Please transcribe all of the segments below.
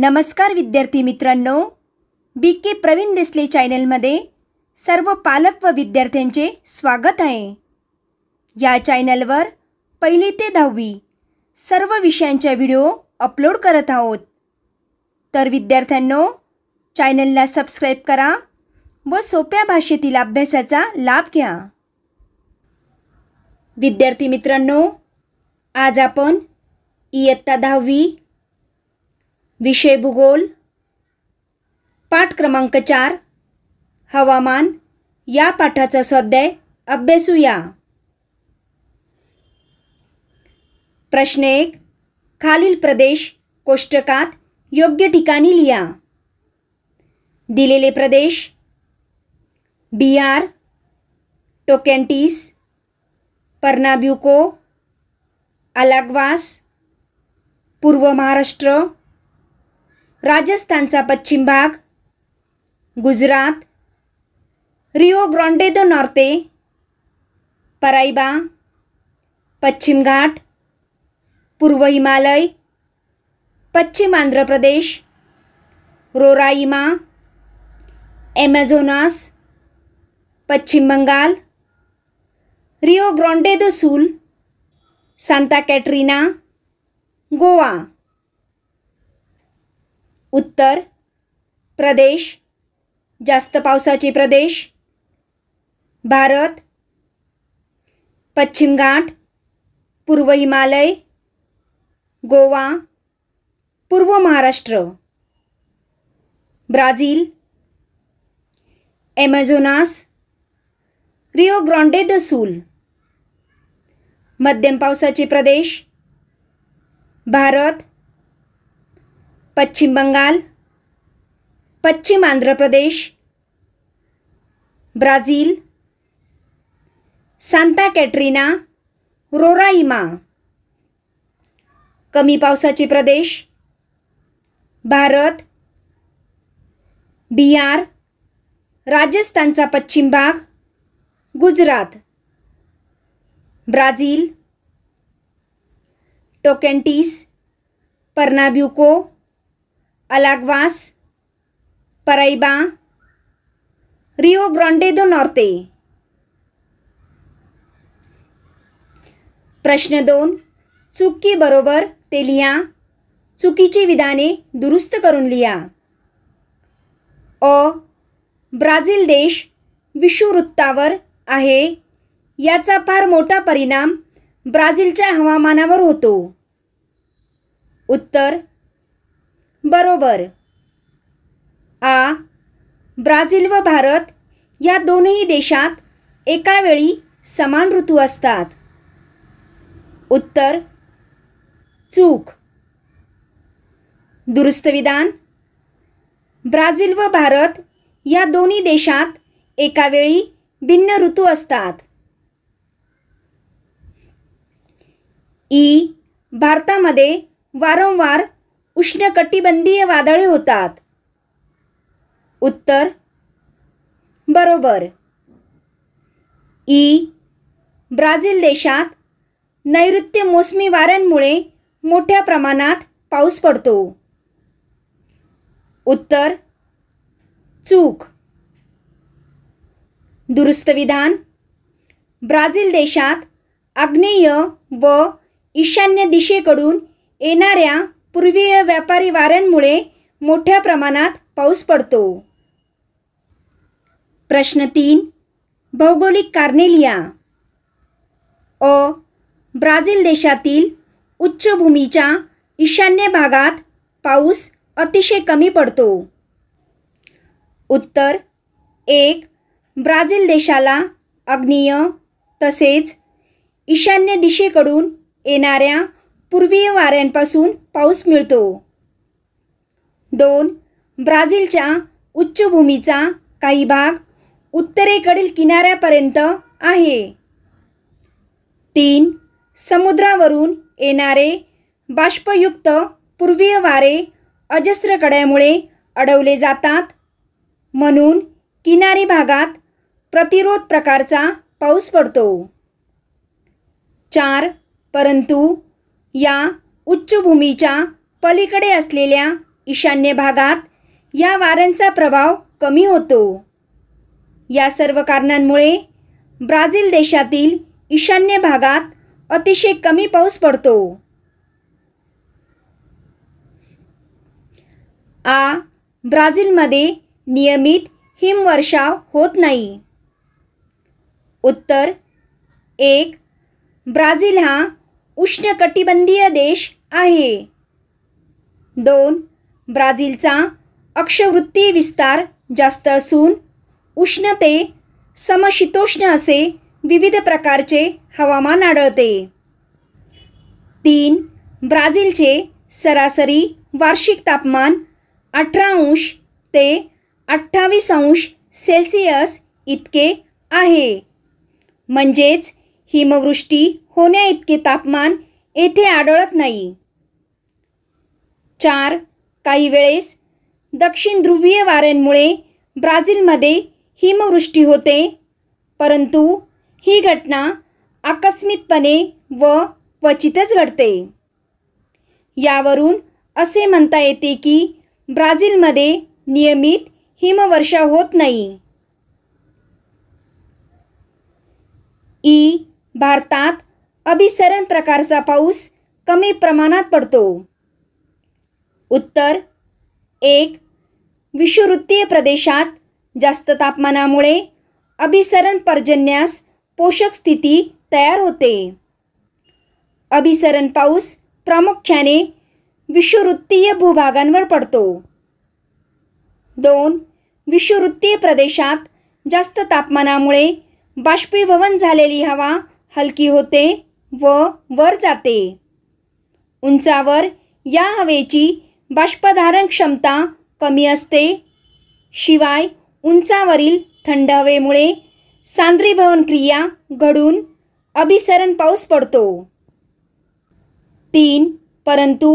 नमस्कार विद्यार्थी मित्रांनो बी के प्रवीण देसले चॅनलमध्ये सर्व पालक व विद्यार्थ्यांचे स्वागत आहे या चॅनलवर पहिली ते दहावी सर्व विषयांच्या व्हिडिओ अपलोड करत आहोत तर विद्यार्थ्यांनो चॅनलला सबस्क्राईब करा व सोप्या भाषेतील अभ्यासाचा लाभ घ्या विद्यार्थी मित्रांनो आज आपण इयत्ता दहावी विषय भूगोल पाठ क्रमांक चार हवामान या पाठाचा स्वाध्याय अभ्यासूया प्रश्न एक खालील प्रदेश कोष्टकात योग्य ठिकाणी लिहा दिलेले प्रदेश बिहार टोकेंटीस, पर्नाब्युको अलागवास पूर्व महाराष्ट्र राजस्थान का पश्चिम भाग गुजरात रिओ ग्रॉन्डे दो नॉर्ते पराईबा पश्चिम घाट पूर्व हिमालय पश्चिम आंध्र प्रदेश Roraima Amazonas Paschim Bengal Rio Grande do Sul Santa Catarina Goa Uttar Pradesh जास्त पावसाचे प्रदेश भारत पश्चिम घाट पूर्व हिमालय गोवा पूर्व Maharashtra Brazil Amazonas Rio Grande do Sul मध्यम पावसाचे प्रदेश भारत पश्चिम बंगाल पश्चिम Andhra Pradesh Brazil Santa Catarina Roraima कमी पावसाचे प्रदेश भारत बिहार राजस्थानचा पश्चिम भाग Gujarat Brazil Tocantins, Pernambuco Alagoas Paraiba Rio Grande do Norte प्रश्न दोन चुकीबरोबर ते लिहा चुकीची विधाने दुरुस्त करून लिया, अ ब्राझील देश विषुववृत्तावर आहे याचा फार मोठा परिणाम ब्राझीलच्या हवामानावर होतो उत्तर बरोबर आ ब्राझील व भारत या दोनही देशात एकावेळी समान ऋतू असतात उत्तर चूक दुरुस्त विधान ब्राझील व भारत या दोन्ही देशात एकावेळी भिन्न ऋतू असतात ई भारतामध्ये वारंवार उष्णकटिबंधीय वादळे होतात उत्तर बरोबर ई ब्राझील देशात नैऋत्य मोसमी वाऱ्यांमुळे मोठ्या प्रमाणात पाऊस पडतो उत्तर चूक दुरुस्त विधान ब्राझील देशात आग्नेय व ईशान्य दिशेकडून येणाऱ्या पूर्वीय व्यापारी वाऱ्यांमुळे मोठ्या प्रमाणात पाऊस पडतो प्रश्न तीन भौगोलिक कार्नेलिया अ ब्राझील देशातील उच्चभूमीच्या ईशान्य भागात पाऊस अतिशय कमी पडतो उत्तर एक ब्राझील देशाला अग्नीय तसेच ईशान्य दिशेकडून येणाऱ्या पूर्वीय वाऱ्यांपासून पाऊस मिळतो दोन ब्राझीलच्या उच्चभूमीचा काही भाग उत्तरेकडील किनाऱ्यापर्यंत आहे तीन समुद्रावरून येणारे बाष्पयुक्त पूर्वीय वारे अजस्त्र कड्यामुळे अडवले जातात म्हणून किनारी भागात प्रतिरोध प्रकारचा पाऊस पडतो चार परंतु या उच्चभूमीच्या पलीकडे असलेल्या ईशान्य भागात या वाऱ्यांचा प्रभाव कमी होतो या सर्व कारणांमुळे ब्राझील देशातील ईशान्य भागात अतिशय कमी पाऊस पडतो आ ब्राझीलमध्ये नियमित हिमवर्षाव होत नाही उत्तर एक ब्राझील हा उष्णकटिबंधीय देश आहे दोन ब्राझीलचा अक्षवृत्ती विस्तार जास्त असून उष्णते समशीतोष्ण असे विविध प्रकारचे हवामान आढळते तीन ब्राझीलचे सरासरी वार्षिक तापमान अठरा अंश ते अठ्ठावीस अंश सेल्सिअस इतके आहे म्हणजेच हिमवृष्टी इतके तापमान येथे आढळत नाही चार काही वेळेस दक्षिण ध्रुवीय वाऱ्यांमुळे ब्राझीलमध्ये हिमवृष्टी होते परंतु ही घटना आकस्मितपणे व क्वचितच घडते यावरून असे म्हणता येते की ब्राझीलमध्ये नियमित हिमवर्षा होत नाही ई भारतात अभिसरण प्रकारचा पाऊस कमी प्रमाणात पडतो उत्तर एक विषुवृत्तीय प्रदेशात जास्त तापमानामुळे अभिसरण पर्जन्यास पोषक स्थिती तयार होते अभिसरण पाऊस प्रामुख्याने विषुवृत्तीय भूभागांवर पडतो दोन विषुवृत्तीय प्रदेशात जास्त तापमानामुळे बाष्पीभवन झालेली हवा हलकी होते व वर जाते उंचावर या हवेची बाष्पधारण क्षमता कमी असते शिवाय उंचावरील थंड हवेमुळे सांद्रीभवन क्रिया घडून अभिसरण पाऊस पडतो तीन परंतु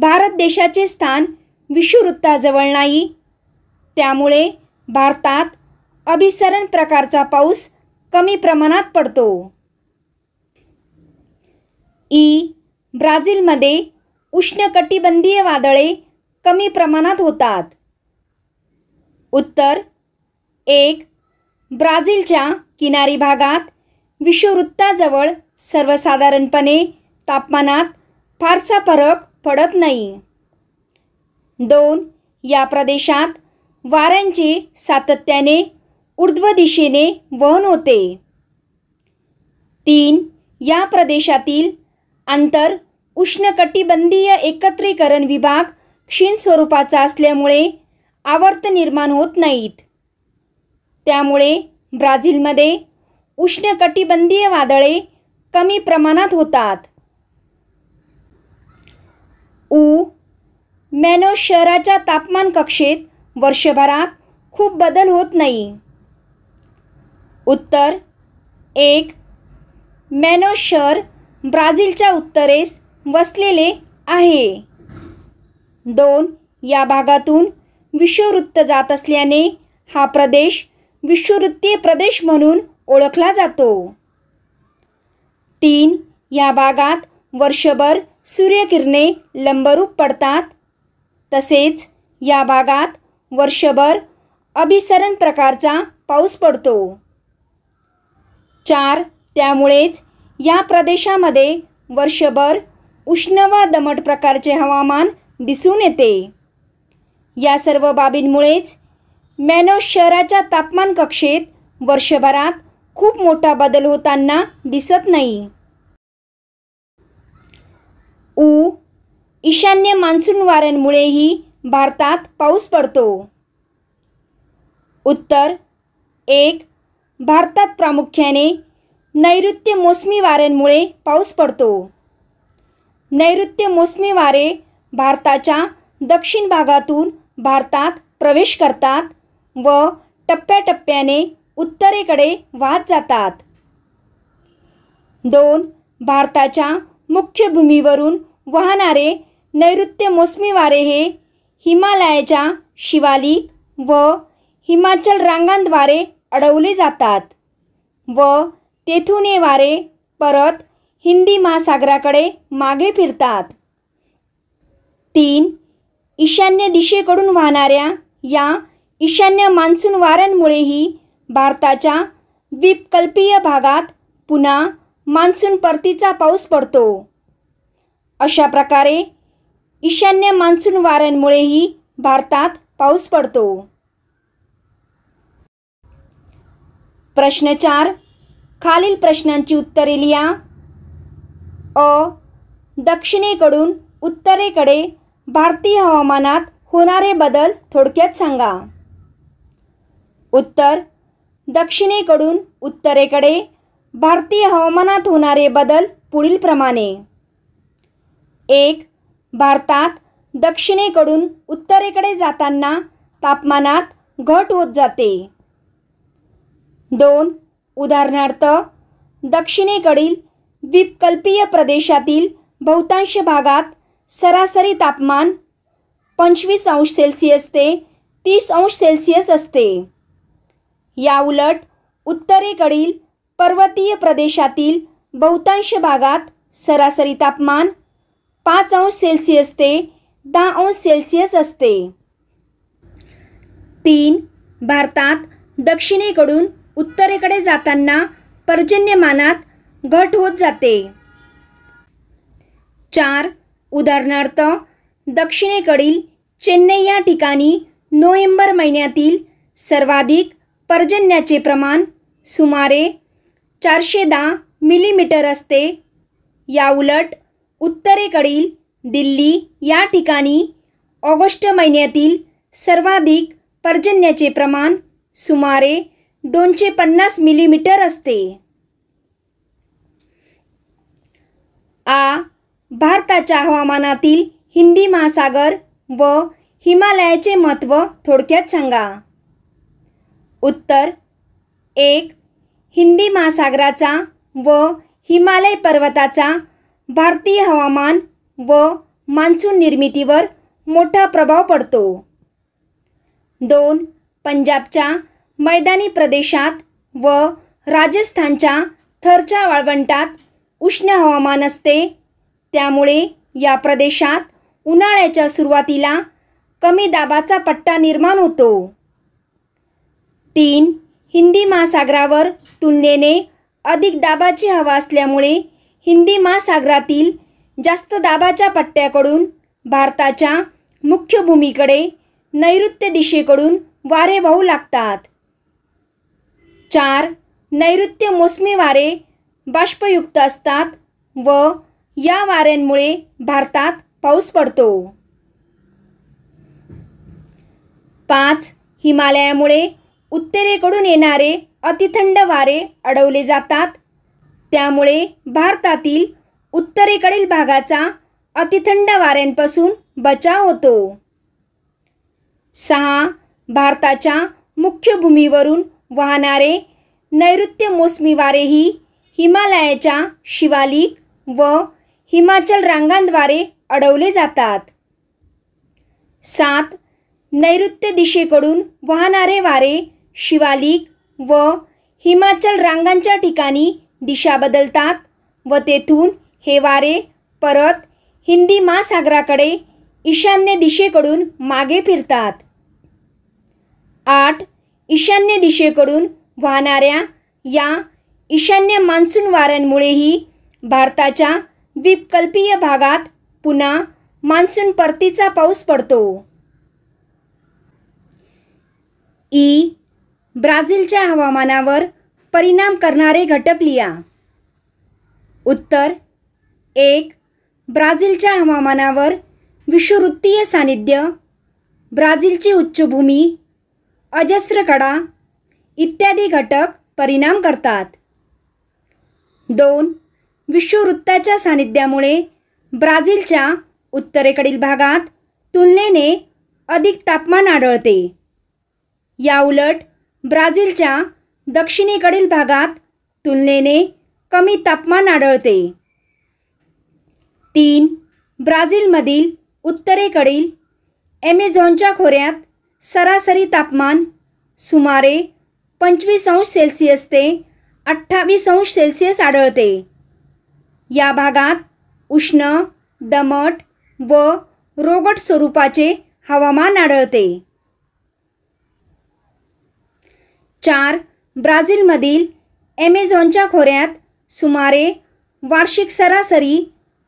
भारत देशाचे स्थान विषुवृत्ताजवळ नाही त्यामुळे भारतात अभिसरण प्रकारचा पाऊस कमी प्रमाणात पडतो ई ब्राझीलमध्ये उष्णकटिबंधीय वादळे कमी प्रमाणात होतात उत्तर एक ब्राझीलच्या किनारी भागात विषुववृत्ताजवळ सर्वसाधारणपणे तापमानात फारसा फरक पडत नाही दोन या प्रदेशात वाऱ्यांचे सातत्याने ऊर्ध्व दिशेने वहन होते तीन या प्रदेशातील अंतर उष्णकटिबंधीय एकत्रीकरण विभाग क्षीण स्वरूपाचा असल्यामुळे आवर्त निर्माण होत नाहीत त्यामुळे ब्राझीलमध्ये उष्णकटिबंधीय वादळे कमी प्रमाणात होतात उ, मॅनो शहराच्या तापमान कक्षेत वर्षभरात खूप बदल होत नाही उत्तर एक मॅनो शहर ब्राझीलच्या उत्तरेस वसलेले आहे दोन या भागातून विषुववृत्त जात असल्याने हा प्रदेश विषुववृत्तीय प्रदेश म्हणून ओळखला जातो तीन या भागात वर्षभर सूर्यकिरणे लंबरूप पडतात तसेच या भागात वर्षभर अभिसरण प्रकारचा पाऊस पडतो चार त्यामुळेच या प्रदेशामध्ये वर्षभर उष्ण व दमट प्रकारचे हवामान दिसून येते या सर्व बाबींमुळेच मॅनो शहराच्या तापमान कक्षेत वर्षभरात खूप मोठा बदल होताना दिसत नाही ऊ ईशान्य मान्सून वाऱ्यांमुळेही भारतात पाऊस पडतो उत्तर एक भारतात प्रामुख्याने नैऋत्य मोसमी वाऱ्यांमुळे पाऊस पडतो नैऋत्य मोसमी वारे भारताच्या दक्षिण भागातून भारतात प्रवेश करतात व टप्प्याटप्प्याने उत्तरेकडे वाहत जातात दोन भारताच्या मुख्य भूमीवरून वाहणारे नैऋत्य मोसमी वारे हे हिमालयाच्या शिवालिक व हिमाचल रांगांद्वारे अडवले जातात व तेथून वारे परत हिंदी महासागराकडे मागे फिरतात तीन ईशान्य दिशेकडून वाहणाऱ्या या ईशान्य मान्सून वाऱ्यांमुळेही भारताच्या द्वीपकल्पीय भागात पुन्हा मान्सून परतीचा पाऊस पडतो अशा प्रकारे ईशान्य मान्सून वाऱ्यांमुळेही भारतात पाऊस पडतो प्रश्न चार खालील प्रश्नांची उत्तरे लिहा अ दक्षिणेकडून उत्तरेकडे भारतीय हवामानात होणारे बदल थोडक्यात सांगा उत्तर दक्षिणेकडून उत्तरेकडे भारतीय हवामानात होणारे बदल पुढीलप्रमाणे एक भारतात दक्षिणेकडून उत्तरेकडे जाताना तापमानात घट होत जाते दोन उदाहरणार्थ दक्षिणेकडील द्वीपकल्पीय प्रदेशातील बहुतांश भागात सरासरी तापमान पंचवीस अंश सेल्सिअस ते तीस अंश सेल्सिअस असते याउलट उत्तरेकडील पर्वतीय प्रदेशातील बहुतांश भागात सरासरी तापमान पाच अंश सेल्सिअस ते दहा अंश सेल्सिअस असते तीन भारतात दक्षिणेकडून उत्तरेकडे जाताना पर्जन्यमानात घट होत जाते चार उदाहरणार्थ दक्षिणेकडील चेन्नई या ठिकाणी नोव्हेंबर महिन्यातील सर्वाधिक पर्जन्याचे प्रमाण सुमारे चारशे दहा मिलीमीटर असते याउलट उत्तरेकडील दिल्ली या ठिकाणी ऑगस्ट महिन्यातील सर्वाधिक पर्जन्याचे प्रमाण सुमारे दोनशे पन्नास मिलीमीटर असते आ भारताच्या हवामानातील हिंदी महासागर व हिमालयाचे महत्त्व थोडक्यात सांगा उत्तर एक हिंदी महासागराचा व हिमालय पर्वताचा भारतीय हवामान व मान्सून निर्मितीवर मोठा प्रभाव पडतो दोन पंजाबच्या मैदानी प्रदेशात व राजस्थानच्या थरच्या वाळवंटात उष्ण हवामान असते त्यामुळे या प्रदेशात उन्हाळ्याच्या सुरुवातीला कमी दाबाचा पट्टा निर्माण होतो तीन हिंदी महासागरावर तुलनेने अधिक दाबाची हवा असल्यामुळे हिंदी महासागरातील जास्त दाबाच्या पट्ट्याकडून भारताच्या मुख्य भूमीकडे नैऋत्य दिशेकडून वारे वाहू लागतात चार नैऋत्य मोसमी वारे बाष्पयुक्त असतात व या वाऱ्यांमुळे भारतात पाऊस पडतो पाच हिमालयामुळे उत्तरेकडून येणारे अतिथंड वारे अडवले जातात त्यामुळे भारतातील उत्तरेकडील भागाचा अतिथंड वाऱ्यांपासून बचाव होतो सहा भारताच्या मुख्य भूमीवरून वाहणारे नैऋत्य मोसमी वारेही हिमालयाच्या शिवालिक व हिमाचल रांगांद्वारे अडवले जातात सात नैऋत्य दिशेकडून वाहणारे वारे शिवालिक व हिमाचल रांगांच्या ठिकाणी दिशा बदलतात व तेथून हे वारे परत हिंदी महासागराकडे ईशान्य दिशेकडून मागे फिरतात आठ ईशान्य दिशेकडून वाहणाऱ्या या ईशान्य मान्सून वाऱ्यांमुळेही भारताच्या द्वीपकल्पीय भागात पुन्हा मान्सून परतीचा पाऊस पडतो ई ब्राझीलच्या हवामानावर परिणाम करणारे घटक लिया उत्तर एक ब्राझीलच्या हवामानावर विषुववृत्तीय सानिध्य ब्राझीलची उच्चभूमी अजस्र कडा इत्यादी घटक परिणाम करतात दोन विषुववृत्ताच्या सानिध्यामुळे ब्राझीलच्या उत्तरेकडील भागात तुलनेने अधिक तापमान आढळते याउलट ब्राझीलच्या दक्षिणेकडील भागात तुलनेने कमी तापमान आढळते तीन ब्राझीलमधील उत्तरेकडील ॲमेझॉनच्या खोऱ्यात सरासरी तापमान सुमारे पंचवीस अंश सेल्सिअस ते अठ्ठावीस अंश सेल्सिअस आढळते या भागात उष्ण दमट व रोगट स्वरूपाचे हवामान आढळते चार ब्राझीलमधील ॲमेझॉनच्या खोऱ्यात सुमारे वार्षिक सरासरी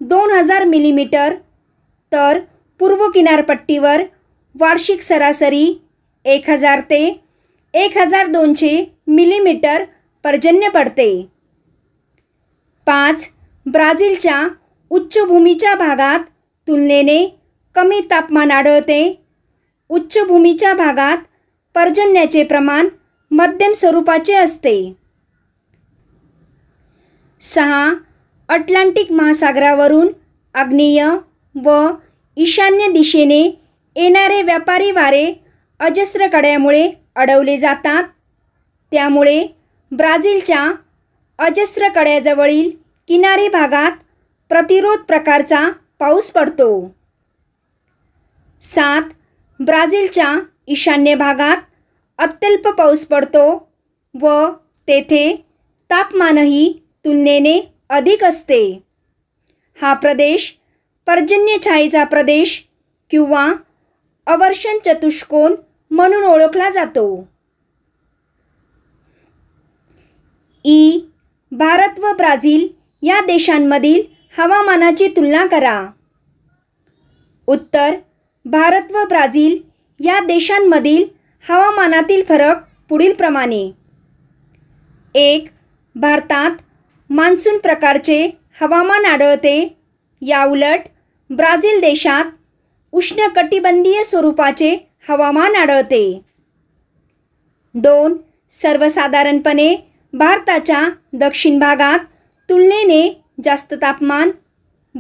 दोन हजार मिलीमीटर तर पूर्व किनारपट्टीवर वार्षिक सरासरी एक हजार ते एक हजार दोनशे मिलीमीटर पर्जन्य पडते पाच ब्राझीलच्या उच्चभूमीच्या भागात तुलनेने कमी तापमान आढळते उच्चभूमीच्या भागात पर्जन्याचे प्रमाण मध्यम स्वरूपाचे असते सहा अटलांटिक महासागरावरून आग्नेय व ईशान्य दिशेने येणारे व्यापारी वारे अजस्त्र कड्यामुळे अडवले जातात त्यामुळे ब्राझीलच्या अजस्त्र कड्याजवळील किनारी भागात प्रतिरोध प्रकारचा पाऊस पडतो सात ब्राझीलच्या ईशान्य भागात अत्यल्प पाऊस पडतो व तेथे तापमानही तुलनेने अधिक असते हा प्रदेश पर्जन्यछाईचा प्रदेश किंवा अवर्षण चतुष्कोन म्हणून ओळखला जातो ई भारत व ब्राझील या देशांमधील हवामानाची तुलना करा उत्तर भारत व ब्राझील या देशांमधील हवामानातील फरक पुढीलप्रमाणे एक भारतात मान्सून प्रकारचे हवामान आढळते याउलट ब्राझील देशात उष्ण स्वरूपाचे हवामान आढळते दोन सर्वसाधारणपणे भारताच्या दक्षिण भागात तुलनेने जास्त तापमान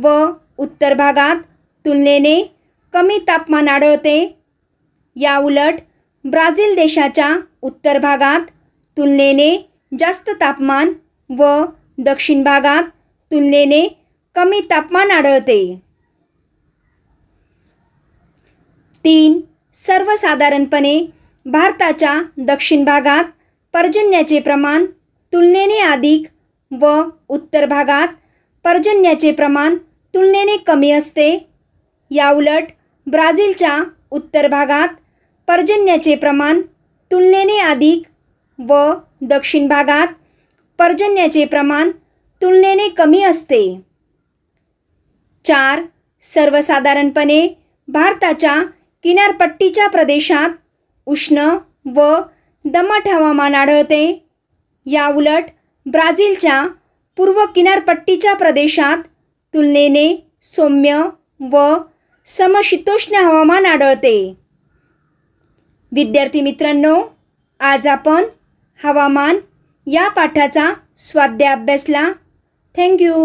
व उत्तर भागात तुलनेने कमी तापमान आढळते या उलट ब्राझील देशाच्या उत्तर भागात तुलनेने जास्त तापमान व दक्षिण भागात तुलनेने कमी तापमान आढळते तीन सर्वसाधारणपणे भारताच्या दक्षिण भागात पर्जन्याचे प्रमाण तुलनेने अधिक व उत्तर भागात पर्जन्याचे प्रमाण तुलनेने कमी असते याउलट ब्राझीलच्या उत्तर भागात पर्जन्याचे प्रमाण तुलनेने अधिक व दक्षिण भागात पर्जन्याचे प्रमाण तुलनेने कमी असते चार सर्वसाधारणपणे भारताच्या किनारपट्टीच्या प्रदेशात उष्ण व दमट हवामान आढळते याउलट ब्राझीलच्या पूर्व किनारपट्टीच्या प्रदेशात तुलनेने सौम्य व समशीतोष्ण हवामान आढळते विद्यार्थी मित्रांनो आज आपण हवामान या पाठाचा स्वाध्याय अभ्यासला थँक्यू